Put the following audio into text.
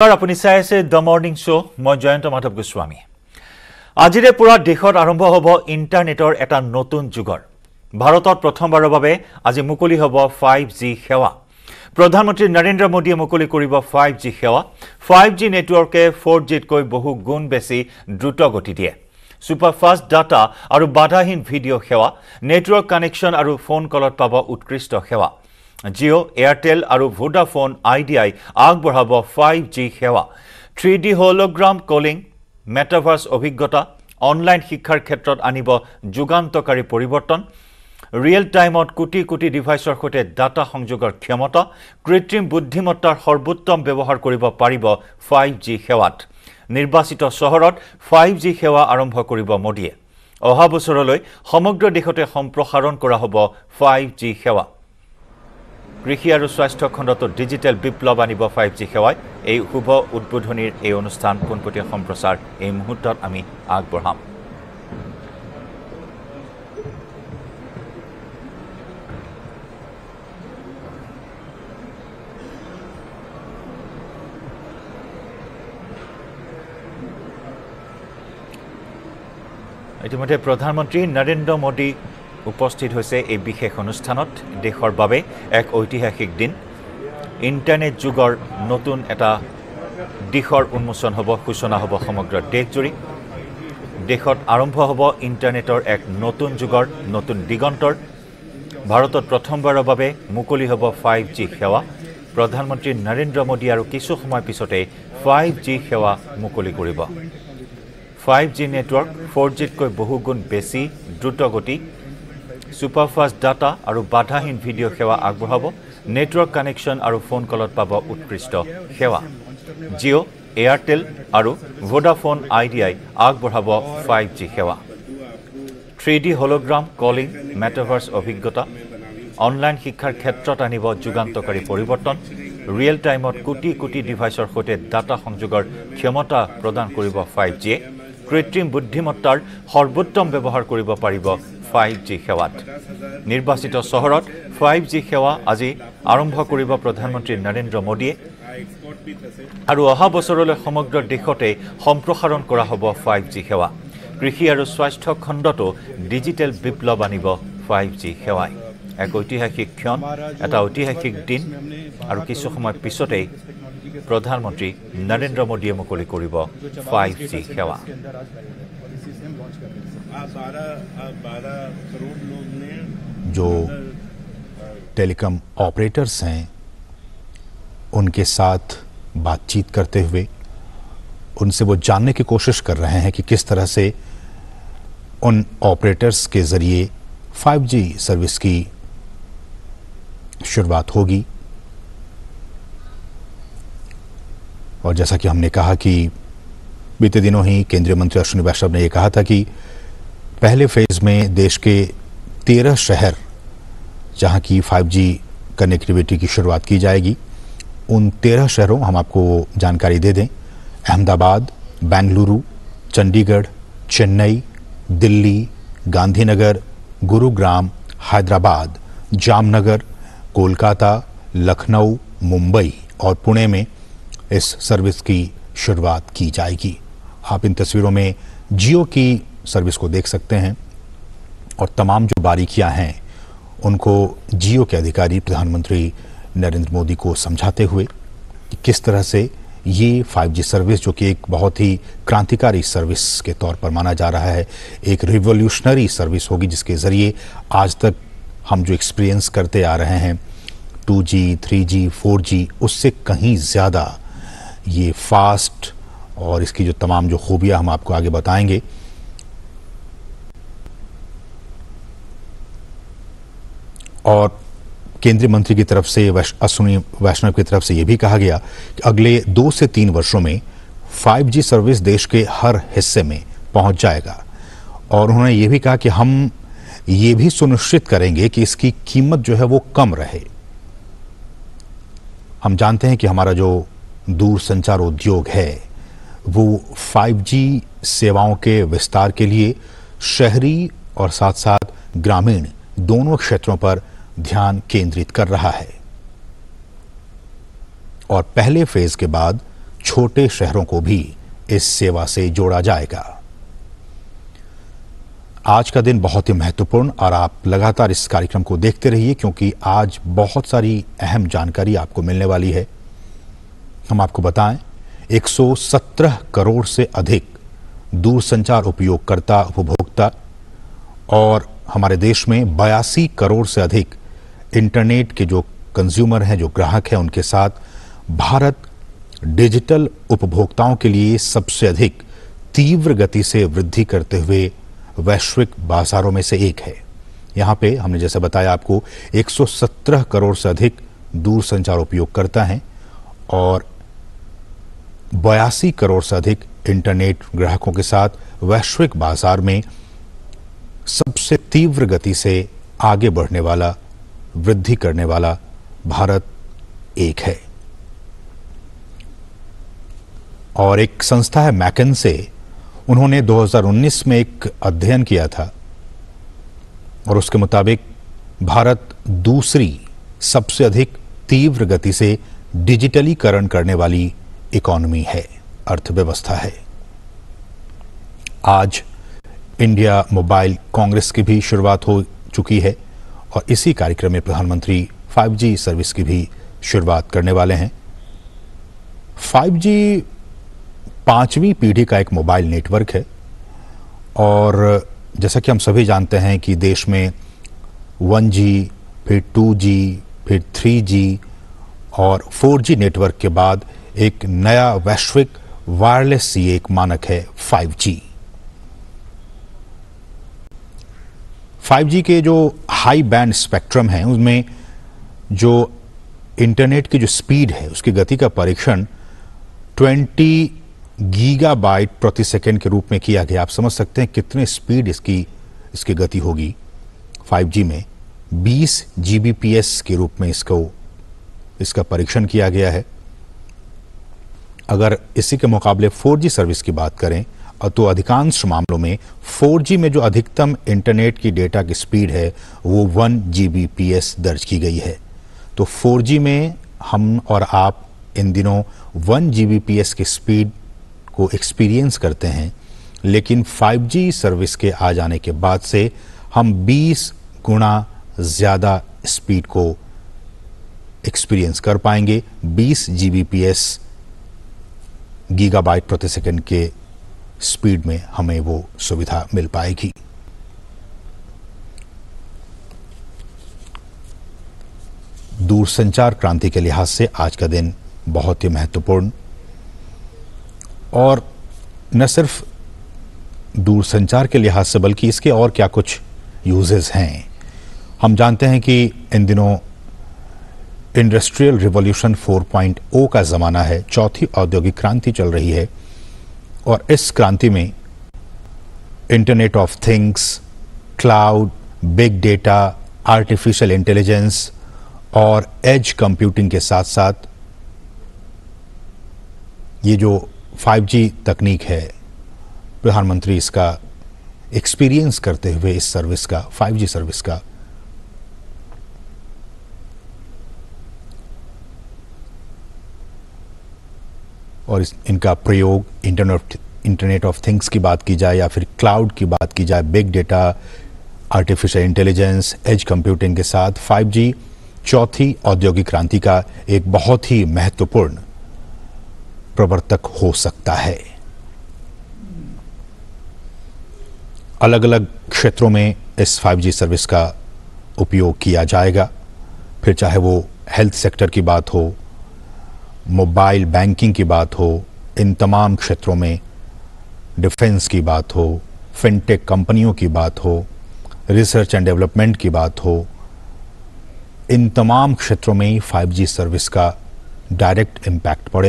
নমস্কাৰ আপুনি চাই আছে দ্য মৰ্ণিং শ্ব' মই জয়ন্ত মাধৱ গোস্বামী আজিৰে পুৰা দেশত আৰম্ভ হ'ব ইণ্টাৰনেটৰ এটা নতুন যুগৰ ভাৰতত প্ৰথমবাৰৰ বাবে আজি মুকলি হ'ব ফাইভ জি সেৱা প্ৰধানমন্ত্ৰী নৰেন্দ্ৰ মোদীয়ে মুকলি কৰিব ফাইভ জি সেৱা ফাইভ জি নেটৱৰ্কে ফ'ৰ জিতকৈ বহু গুণ বেছি দ্ৰুত গতি দিয়ে ছুপাৰফাষ্ট ডাটা আৰু বাধাহীন ভিডিঅ' সেৱা নেটৱৰ্ক কানেকশ্যন আৰু ফোন কলত পাব উৎকৃষ্ট সেৱা জিও এয়ারটেল আর ভোডাফোন আইডিআই আগবাব ফাইভ জি সেবা three D hologram calling metaverse অভিজ্ঞতা অনলাইন শিক্ষার ক্ষেত্র আনব যুগান্তকারী পরিবর্তন রিয়েল টাইমত কোটি কোটি ডিভাইসর সুতরাং ডাটা সংযোগের ক্ষমতা কৃত্রিম বুদ্ধিমত্তার সর্বোত্তম ব্যবহার করব ফাইভ জি সেবাত নির্বাচিত চহরত ফাইভ জি সেবা আরম্ভ করব মোদিয়ে অহা বছর সমগ্র দেশতে সম্প্রসারণ করা হব ফাইভ জি সেবা কৃষি আৰু স্বাস্থ্য খণ্ডতো ডিজিটেল বিপ্লৱ আনিব ফাইভ জি সেৱাই এই শুভ উদ্বোধনীৰ এই অনুষ্ঠান পোনপটীয়া সম্প্ৰচাৰ এই মুহূৰ্তত আমি আগবঢ়াম ইতিমধ্যে প্ৰধানমন্ত্ৰী নৰেন্দ্ৰ মোদী উপস্থিত হৈছে এই বিশেষ অনুষ্ঠানত দেশৰ বাবে এক ঐতিহাসিক দিন ইণ্টাৰনেট যুগৰ নতুন এটা দিশৰ উন্মোচন হ'ব সূচনা হ'ব সমগ্ৰ দেশজুৰি দেশত আৰম্ভ হ'ব ইণ্টাৰনেটৰ এক নতুন যুগৰ নতুন দিগন্তৰ ভাৰতত প্ৰথমবাৰৰ বাবে মুকলি হ'ব ফাইভ জি সেৱা প্ৰধানমন্ত্ৰী নৰেন্দ্ৰ মোদী আৰু কিছু সময় পিছতে ফাইভ জি সেৱা মুকলি কৰিব ফাইভ জি নেটৱৰ্ক ফ'ৰ জিতকৈ বহুগুণ বেছি দ্ৰুতগতি ছুপাৰফাষ্ট ডাটা আৰু বাধাহীন ভিডিঅ' সেৱা আগবঢ়াব নেটৱৰ্ক কানেকশ্যন আৰু ফোন কলত পাব উৎকৃষ্ট সেৱা জিঅ' এয়াৰটেল আৰু ভোডাফোন আই ডি আই আগবঢ়াব ফাইভ জি সেৱা three D hologram calling metaverse অভিজ্ঞতা অনলাইন শিক্ষাৰ ক্ষেত্ৰত আনিব যুগান্তকাৰী পৰিৱৰ্তন ৰিয়েল টাইমত কোটি কোটি ডিভাইচৰ সৈতে ডাটা সংযোগৰ ক্ষমতা প্ৰদান কৰিব ফাইভ জিয়ে কৃত্ৰিম বুদ্ধিমত্তাৰ সৰ্বোত্তম ব্যৱহাৰ কৰিব পাৰিব ফাইভ জি সেৱাত নিৰ্বাচিত চহৰত ফাইভ জি সেৱা আজি আৰম্ভ কৰিব প্ৰধানমন্ত্ৰী নৰেন্দ্ৰ মোদীয়ে আৰু অহা বছৰলৈ সমগ্ৰ দেশতে সম্প্ৰসাৰণ কৰা হ'ব ফাইভ জি সেৱা কৃষি আৰু স্বাস্থ্য খণ্ডতো ডিজিটেল বিপ্লৱ আনিব ফাইভ জি সেৱাই এক ঐতিহাসিক ক্ষণ এটা ঐতিহাসিক দিন আৰু কিছু সময় পিছতেই প্ৰধানমন্ত্ৰী নৰেন্দ্ৰ মোদীয়ে মুকলি কৰিব ফাইভ জি সেৱা बारह करोड़ लोग जो टेलीकॉम ऑपरेटर्स हैं उनके साथ बातचीत करते हुए उनसे वो जानने की कोशिश कर रहे हैं कि किस तरह से उन ऑपरेटर्स के ज़रिए 5G सर्विस की शुरुआत होगी और जैसा कि हमने कहा कि बीते दिनों ही केंद्रीय मंत्री अश्विनी वैष्णव ने यह कहा था कि पहले फेज़ में देश के तेरह शहर जहाँ की 5G कनेक्टिविटी की शुरुआत की जाएगी उन तेरह शहरों हम आपको जानकारी दे दें अहमदाबाद बेंगलुरु चंडीगढ़ चेन्नई दिल्ली गांधीनगर गुरुग्राम हैदराबाद जामनगर कोलकाता लखनऊ मुंबई और पुणे में इस सर्विस की शुरुआत की जाएगी आप इन तस्वीरों में जियो की सर्विस को देख सकते हैं और तमाम जो बारीकियां हैं उनको जियो के अधिकारी प्रधानमंत्री नरेंद्र मोदी को समझाते हुए कि किस तरह से ये 5G सर्विस जो कि एक बहुत ही क्रांतिकारी सर्विस के तौर पर माना जा रहा है एक रिवोल्यूशनरी सर्विस होगी जिसके ज़रिए आज तक हम जो एक्सपीरियंस करते आ रहे हैं 2G, 3G, 4G उससे कहीं ज़्यादा ये फास्ट और इसकी जो तमाम जो खूबियाँ हम आपको आगे बताएंगे और केंद्रीय मंत्री की तरफ से अश्विनी वैष्णव की तरफ से यह भी कहा गया कि अगले दो से तीन वर्षों में 5G सर्विस देश के हर हिस्से में पहुंच जाएगा और उन्होंने ये भी कहा कि हम ये भी सुनिश्चित करेंगे कि इसकी कीमत जो है वो कम रहे हम जानते हैं कि हमारा जो दूर संचार उद्योग है वो 5G सेवाओं के विस्तार के लिए शहरी और साथ साथ ग्रामीण दोनों क्षेत्रों पर ध्यान केंद्रित कर रहा है और पहले फेज के बाद छोटे शहरों को भी इस सेवा से जोड़ा जाएगा आज का दिन बहुत ही महत्वपूर्ण और आप लगातार इस कार्यक्रम को देखते रहिए क्योंकि आज बहुत सारी अहम जानकारी आपको मिलने वाली है हम आपको बताएं 117 करोड़ से अधिक दूरसंचार उपयोगकर्ता उपभोक्ता और हमारे देश में बयासी करोड़ से अधिक इंटरनेट के जो कंज्यूमर हैं जो ग्राहक हैं उनके साथ भारत डिजिटल उपभोक्ताओं के लिए सबसे अधिक तीव्र गति से वृद्धि करते हुए वैश्विक बाजारों में से एक है यहाँ पे हमने जैसे बताया आपको 117 करोड़ से अधिक दूरसंचार उपयोगकर्ता हैं और बयासी करोड़ से अधिक इंटरनेट ग्राहकों के साथ वैश्विक बाजार में सबसे तीव्र गति से आगे बढ़ने वाला वृद्धि करने वाला भारत एक है और एक संस्था है मैकन से उन्होंने 2019 में एक अध्ययन किया था और उसके मुताबिक भारत दूसरी सबसे अधिक तीव्र गति से डिजिटलीकरण करने वाली इकोनॉमी है अर्थव्यवस्था है आज इंडिया मोबाइल कांग्रेस की भी शुरुआत हो चुकी है और इसी कार्यक्रम में प्रधानमंत्री 5G सर्विस की भी शुरुआत करने वाले हैं 5G पांचवी पीढ़ी का एक मोबाइल नेटवर्क है और जैसा कि हम सभी जानते हैं कि देश में 1G फिर 2G फिर 3G और 4G नेटवर्क के बाद एक नया वैश्विक वायरलेस ये एक मानक है 5G 5G के जो हाई बैंड स्पेक्ट्रम है उसमें जो इंटरनेट की जो स्पीड है उसकी गति का परीक्षण 20 गीगा बाइट प्रति सेकेंड के रूप में किया गया आप समझ सकते हैं कितने स्पीड इसकी इसकी गति होगी 5G में 20 जी के रूप में इसको इसका परीक्षण किया गया है अगर इसी के मुकाबले 4G सर्विस की बात करें तो अधिकांश मामलों में 4G में जो अधिकतम इंटरनेट की डेटा की स्पीड है वो 1 Gbps दर्ज की गई है तो 4G में हम और आप इन दिनों 1 Gbps की स्पीड को एक्सपीरियंस करते हैं लेकिन 5G सर्विस के आ जाने के बाद से हम 20 गुणा ज़्यादा स्पीड को एक्सपीरियंस कर पाएंगे 20 Gbps गीगाबाइट प्रति सेकंड के स्पीड में हमें वो सुविधा मिल पाएगी दूरसंचार क्रांति के लिहाज से आज का दिन बहुत ही महत्वपूर्ण और न सिर्फ दूरसंचार के लिहाज से बल्कि इसके और क्या कुछ यूजेस हैं हम जानते हैं कि इन दिनों इंडस्ट्रियल रिवॉल्यूशन 4.0 का ज़माना है चौथी औद्योगिक क्रांति चल रही है और इस क्रांति में internet of things cloud big data artificial intelligence और एज कंप्यूटिंग के साथ साथ ये जो 5G तकनीक है प्रधानमंत्री इसका एक्सपीरियंस करते हुए इस सर्विस का 5G सर्विस का और इस, इनका प्रयोग इंटरनेट इंटरनेट ऑफ थिंग्स की बात की जाए या फिर क्लाउड की बात की जाए big data artificial intelligence edge computing के साथ 5G चौथी औद्योगिक क्रांति का एक बहुत ही महत्वपूर्ण प्रवर्तक हो सकता है अलग अलग क्षेत्रों में इस 5G सर्विस का उपयोग किया जाएगा फिर चाहे वो हेल्थ सेक्टर की बात हो मोबाइल बैंकिंग की बात हो इन तमाम क्षेत्रों में डिफेंस की बात हो फिनटेक कंपनियों की बात हो रिसर्च एंड डेवलपमेंट की बात हो इन तमाम क्षेत्रों में 5G सर्विस का डायरेक्ट इम्पैक्ट पड़ेगा